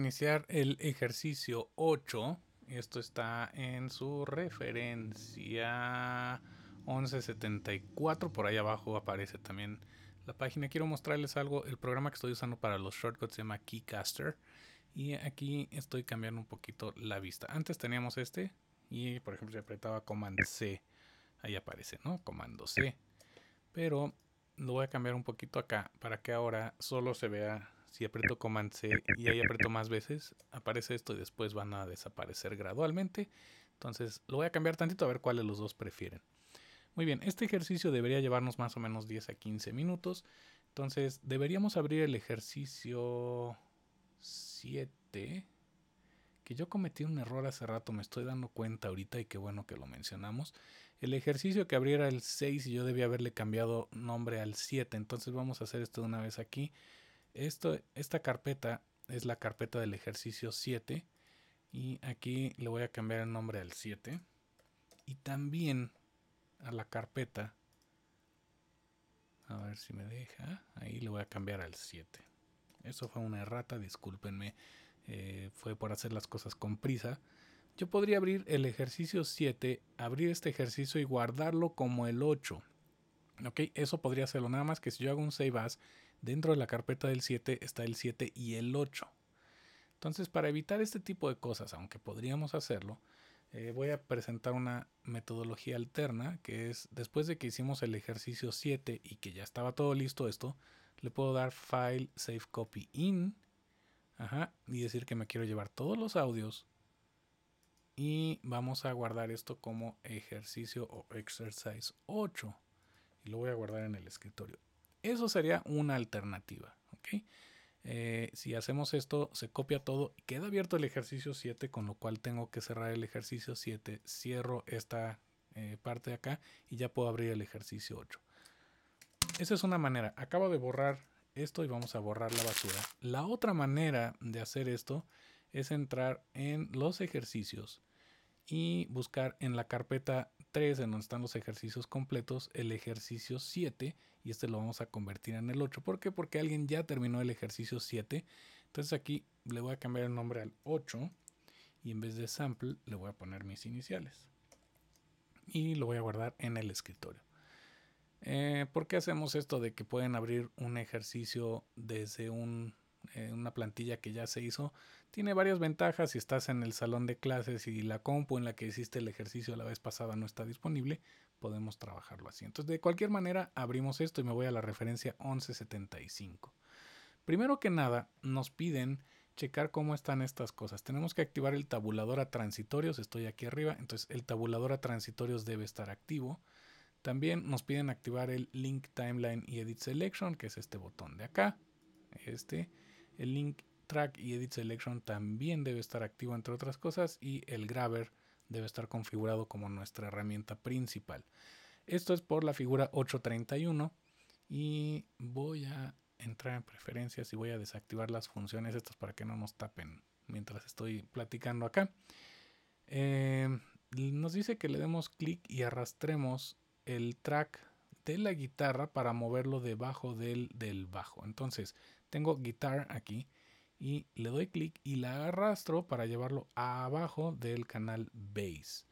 iniciar el ejercicio 8. Esto está en su referencia 1174. Por ahí abajo aparece también la página. Quiero mostrarles algo. El programa que estoy usando para los shortcuts se llama Keycaster. Y aquí estoy cambiando un poquito la vista. Antes teníamos este. Y por ejemplo, si apretaba Command C. Ahí aparece, ¿no? Comando C. Pero lo voy a cambiar un poquito acá para que ahora solo se vea si aprieto Command C y ahí aprieto más veces, aparece esto y después van a desaparecer gradualmente. Entonces lo voy a cambiar tantito a ver cuáles los dos prefieren. Muy bien, este ejercicio debería llevarnos más o menos 10 a 15 minutos. Entonces deberíamos abrir el ejercicio 7 que yo cometí un error hace rato, me estoy dando cuenta ahorita y qué bueno que lo mencionamos. El ejercicio que abriera el 6 y yo debía haberle cambiado nombre al 7, entonces vamos a hacer esto de una vez aquí. Esto, esta carpeta es la carpeta del ejercicio 7 y aquí le voy a cambiar el nombre al 7 y también a la carpeta a ver si me deja ahí le voy a cambiar al 7 eso fue una errata discúlpenme eh, fue por hacer las cosas con prisa yo podría abrir el ejercicio 7 abrir este ejercicio y guardarlo como el 8 ok eso podría hacerlo nada más que si yo hago un save as Dentro de la carpeta del 7 está el 7 y el 8. Entonces, para evitar este tipo de cosas, aunque podríamos hacerlo, eh, voy a presentar una metodología alterna, que es después de que hicimos el ejercicio 7 y que ya estaba todo listo esto, le puedo dar File Save Copy In y decir que me quiero llevar todos los audios y vamos a guardar esto como ejercicio o exercise 8 y lo voy a guardar en el escritorio. Eso sería una alternativa. Eh, si hacemos esto, se copia todo, y queda abierto el ejercicio 7, con lo cual tengo que cerrar el ejercicio 7, cierro esta eh, parte de acá y ya puedo abrir el ejercicio 8. Esa es una manera. Acabo de borrar esto y vamos a borrar la basura. La otra manera de hacer esto es entrar en los ejercicios y buscar en la carpeta 3, en donde están los ejercicios completos, el ejercicio 7 y este lo vamos a convertir en el 8. ¿Por qué? Porque alguien ya terminó el ejercicio 7. Entonces aquí le voy a cambiar el nombre al 8 y en vez de sample le voy a poner mis iniciales. Y lo voy a guardar en el escritorio. Eh, ¿Por qué hacemos esto de que pueden abrir un ejercicio desde eh, una plantilla que ya se hizo? tiene varias ventajas si estás en el salón de clases y la compu en la que hiciste el ejercicio la vez pasada no está disponible, podemos trabajarlo así. Entonces, de cualquier manera, abrimos esto y me voy a la referencia 1175. Primero que nada, nos piden checar cómo están estas cosas. Tenemos que activar el tabulador a transitorios, estoy aquí arriba, entonces el tabulador a transitorios debe estar activo. También nos piden activar el link timeline y edit selection, que es este botón de acá. Este, el link track y edit selection también debe estar activo entre otras cosas y el grabber debe estar configurado como nuestra herramienta principal. Esto es por la figura 831 y voy a entrar en preferencias y voy a desactivar las funciones estas para que no nos tapen mientras estoy platicando acá. Em, nos dice que le demos clic y arrastremos el track de la guitarra para moverlo debajo del, del bajo. Entonces, tengo guitar aquí y le doy clic y la arrastro para llevarlo abajo del canal base.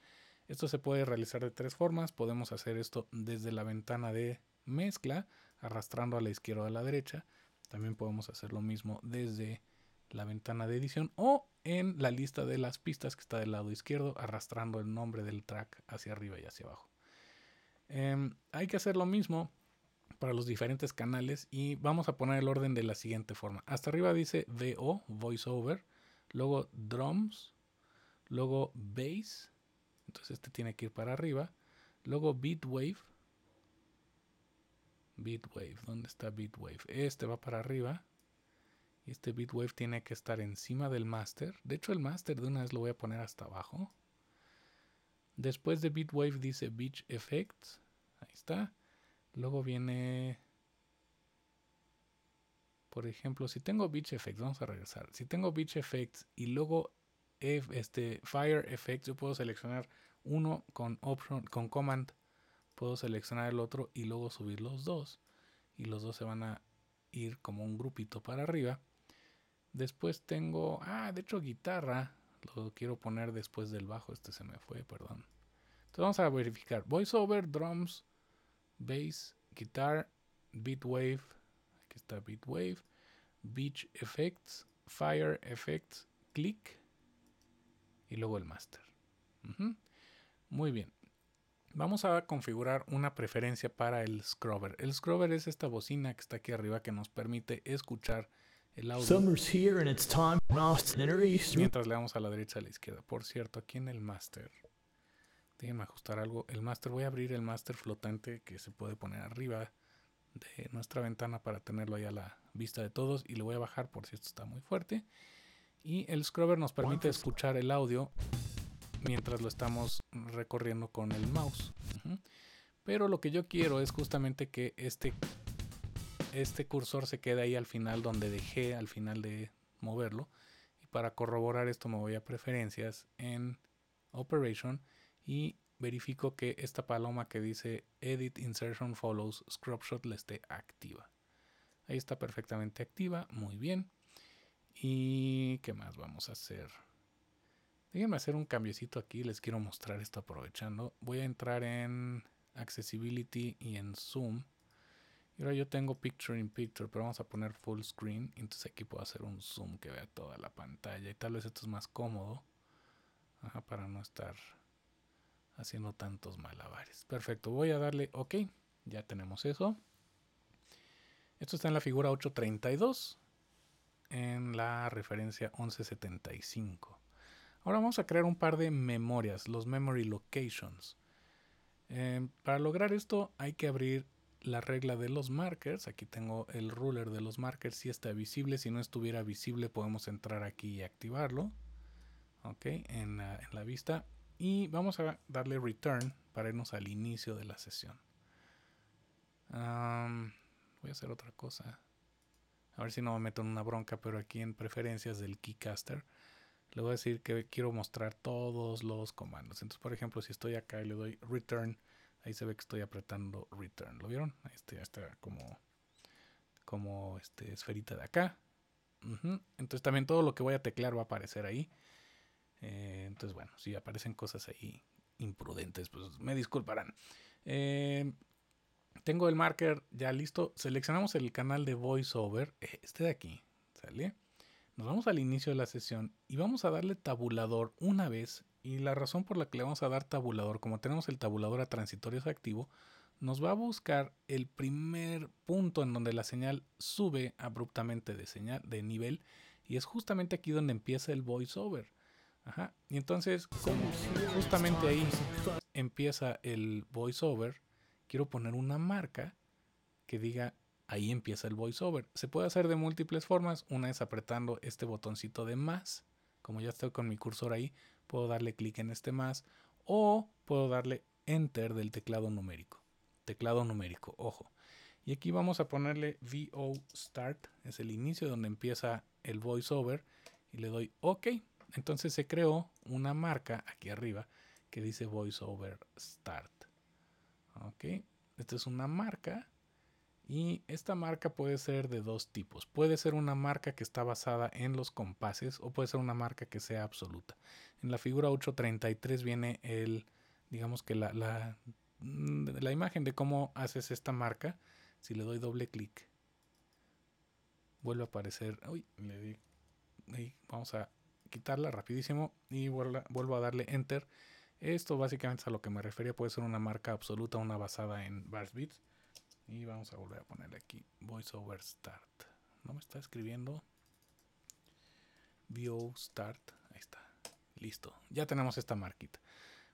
Esto se puede realizar de tres formas. Podemos hacer esto desde la ventana de mezcla, arrastrando a la izquierda o a la derecha. También podemos hacer lo mismo desde la ventana de edición o en la lista de las pistas que está del lado izquierdo, arrastrando el nombre del track hacia arriba y hacia abajo. Em, hay que hacer lo mismo para los diferentes canales y vamos a poner el orden de la siguiente forma. Hasta arriba dice VO, voiceover, luego drums, luego bass, entonces este tiene que ir para arriba, luego beatwave, Wave, ¿Dónde está Bitwave? Este va para arriba. Y este Wave tiene que estar encima del master. De hecho, el master de una vez lo voy a poner hasta abajo. Después de Bitwave dice Beach Effects. Ahí está. Luego viene... Por ejemplo, si tengo Beach Effects, vamos a regresar. Si tengo Beach Effects y luego este Fire Effects, yo puedo seleccionar uno con Option, con Command. Puedo seleccionar el otro y luego subir los dos. Y los dos se van a ir como un grupito para arriba. Después tengo, ah, de hecho guitarra. Lo quiero poner después del bajo. Este se me fue, perdón. Entonces vamos a verificar. Voice Over, drums, bass, guitar, wave, aquí está wave, beach effects, fire effects, click y luego el master. Muy bien. Vamos a configurar una preferencia para el scrubber. El scrubber es esta bocina que está aquí arriba que nos permite escuchar el audio. Mientras le damos a la derecha a la izquierda. Por cierto, aquí en el master ajustar algo. El master, voy a abrir el master flotante que se puede poner arriba de nuestra ventana para tenerlo ahí a la vista de todos. Y lo voy a bajar por si esto está muy fuerte. Y el scrubber nos permite escuchar el audio mientras lo estamos recorriendo con el mouse. Pero lo que yo quiero es justamente que este, este cursor se quede ahí al final donde dejé, al final de moverlo. Y para corroborar esto me voy a preferencias en Operation y verifico que esta paloma que dice Edit Insertion Follows Scrubshot le esté activa. Ahí está perfectamente activa, muy bien. ¿Y qué más vamos a hacer? Déjenme hacer un cambiecito aquí, les quiero mostrar esto aprovechando. Voy a entrar en Accessibility y en Zoom. Y ahora yo tengo Picture in Picture, pero vamos a poner Full Screen. Entonces aquí puedo hacer un zoom que vea toda la pantalla. Y tal vez esto es más cómodo. Ajá, para no estar haciendo tantos malabares. Perfecto, voy a darle OK. Ya tenemos eso. Esto está en la figura 832, en la referencia 1175. Ahora vamos a crear un par de memorias, los memory locations. Em, para lograr esto hay que abrir la regla de los markers. Aquí tengo el ruler de los markers, si está visible. Si no estuviera visible podemos entrar aquí y activarlo. Ok, en la vista y vamos a darle return para irnos al inicio de la sesión. voy a hacer otra cosa. A ver si no me meto en una bronca, pero aquí en preferencias del keycaster le voy a decir que quiero mostrar todos los comandos. Entonces, por ejemplo, si estoy acá y le doy return, ahí se ve que estoy apretando return. ¿Lo vieron? Ahí está, como, como este, esferita de acá. Entonces también todo lo que voy a teclear va a aparecer ahí. Eh, entonces, bueno, si aparecen cosas ahí imprudentes, pues me disculparán. Eh, tengo el marker ya listo. Seleccionamos el canal de voiceover, eh, este de aquí, ¿sale? Nos vamos al inicio de la sesión y vamos a darle tabulador una vez. Y la razón por la que le vamos a dar tabulador, como tenemos el tabulador a transitorios activo, nos va a buscar el primer punto en donde la señal sube abruptamente de, señal, de nivel. Y es justamente aquí donde empieza el voiceover. Y entonces, como justamente ahí empieza el voiceover, quiero poner una marca que diga ahí empieza el voiceover. Se puede hacer de múltiples formas. Una es apretando este botoncito de más. Como ya estoy con mi cursor ahí, puedo darle clic en este más o puedo darle enter del teclado numérico. Teclado numérico, ojo. Y aquí vamos a ponerle VO Start, es el inicio donde empieza el voiceover y le doy OK. Entonces se creó una marca aquí arriba que dice VoiceOver Start. Ok, esta es una marca y esta marca puede ser de dos tipos. Puede ser una marca que está basada en los compases o puede ser una marca que sea absoluta. En la figura 833 viene el, digamos que la, mm, la, imagen de cómo haces esta marca. Si le doy doble clic, vuelve a aparecer. Uy, le di. vamos a quitarla rapidísimo y vuelvo, a darle enter. Esto básicamente es a lo que me refería, puede ser una marca absoluta, una basada en Bars bits Y vamos a volver a ponerle aquí VoiceOver Start. No me está escribiendo. View Start. Ahí está. Listo. Ya tenemos esta marquita.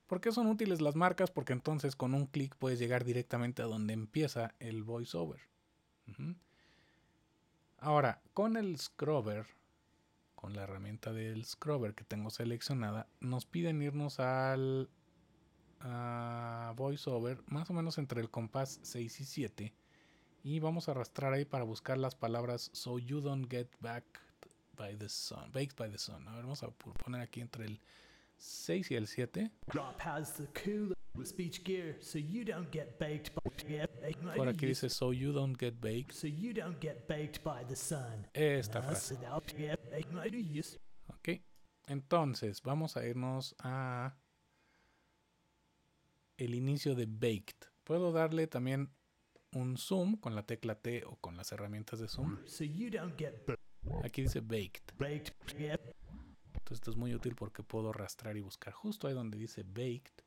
¿Por qué son útiles las marcas? Porque entonces con un clic puedes llegar directamente a donde empieza el VoiceOver. Ahora, con el scrubber con la herramienta del scrubber que tengo seleccionada, nos piden irnos al voiceover, más o menos entre el compás 6 y 7. Y vamos a arrastrar ahí para buscar las palabras So you don't get back by the sun, baked by the sun. A ver, vamos a poner aquí entre el 6 y el 7. Por aquí dice So you don't get baked. So you don't get baked by the sun. Esta ah, Ok, entonces vamos a irnos a el inicio de Baked. Puedo darle también un zoom con la tecla T o con las herramientas de zoom. Aquí dice Baked. Entonces esto es muy útil porque puedo arrastrar y buscar justo ahí donde dice Baked.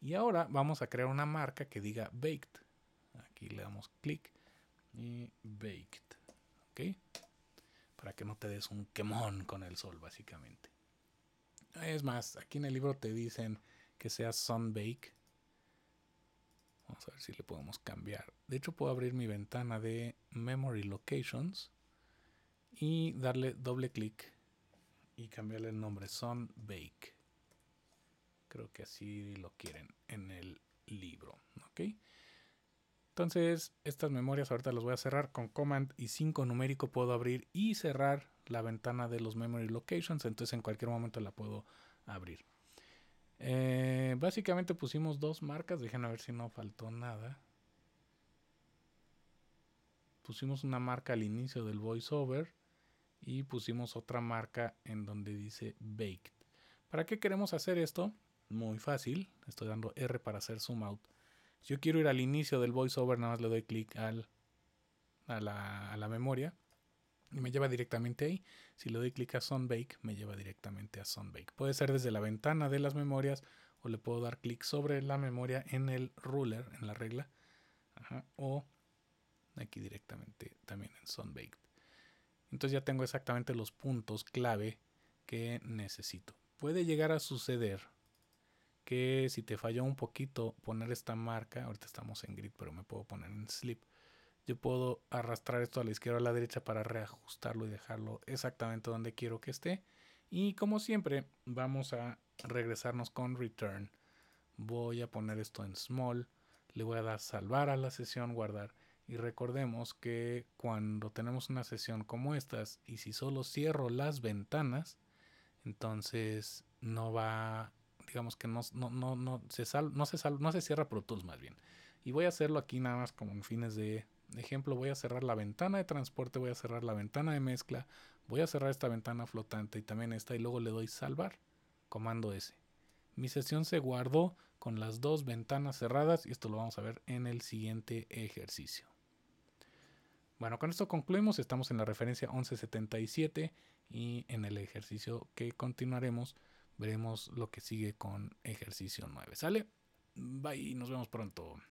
Y ahora vamos a crear una marca que diga Baked. Aquí le damos clic y Baked. ¿Ok? que no te des un quemón con el sol, básicamente. Es más, aquí en el libro te dicen que sea sunbake. Vamos a ver si le podemos cambiar. De hecho, puedo abrir mi ventana de Memory Locations y darle doble clic y cambiarle el nombre Sunbake. Creo que así lo quieren en el libro, ¿ok? Entonces, estas memorias ahorita las voy a cerrar con Command y 5 numérico puedo abrir y cerrar la ventana de los memory locations, entonces en cualquier momento la puedo abrir. Eh, básicamente pusimos dos marcas, déjenme ver si no faltó nada. Pusimos una marca al inicio del voiceover y pusimos otra marca en donde dice baked. ¿Para qué queremos hacer esto? Muy fácil, estoy dando R para hacer zoom out. Si yo quiero ir al inicio del voiceover, nada más le doy clic a, la, memoria y me lleva directamente ahí. Si le doy clic a Sunbake, me lleva directamente a Sunbake. Puede ser desde la ventana de las memorias o le puedo dar clic sobre la memoria en el ruler, en la regla, o aquí directamente también en Sunbake. Entonces ya tengo exactamente los puntos clave que necesito. Puede llegar a suceder que si te falló un poquito poner esta marca, ahorita estamos en grid, pero me puedo poner en slip. Yo puedo arrastrar esto a la izquierda o a la derecha para reajustarlo y dejarlo exactamente donde quiero que esté. Y como siempre, vamos a regresarnos con return. Voy a poner esto en small. Le voy a dar salvar a la sesión, guardar. Y recordemos que cuando tenemos una sesión como estas y si solo cierro las ventanas, entonces no va digamos que no, no, se, no, se no se cierra Pro Tools más bien. Y voy a hacerlo aquí nada más como en fines de ejemplo. Voy a cerrar la ventana de transporte, voy a cerrar la ventana de mezcla, voy a cerrar esta ventana flotante y también esta y luego le doy salvar, comando S. Mi sesión se guardó con las dos ventanas cerradas y esto lo vamos a ver en el siguiente ejercicio. Bueno, con esto concluimos, estamos en la referencia 1177 y en el ejercicio que continuaremos veremos lo que sigue con ejercicio 9. ¿Sale? Bye, nos vemos pronto.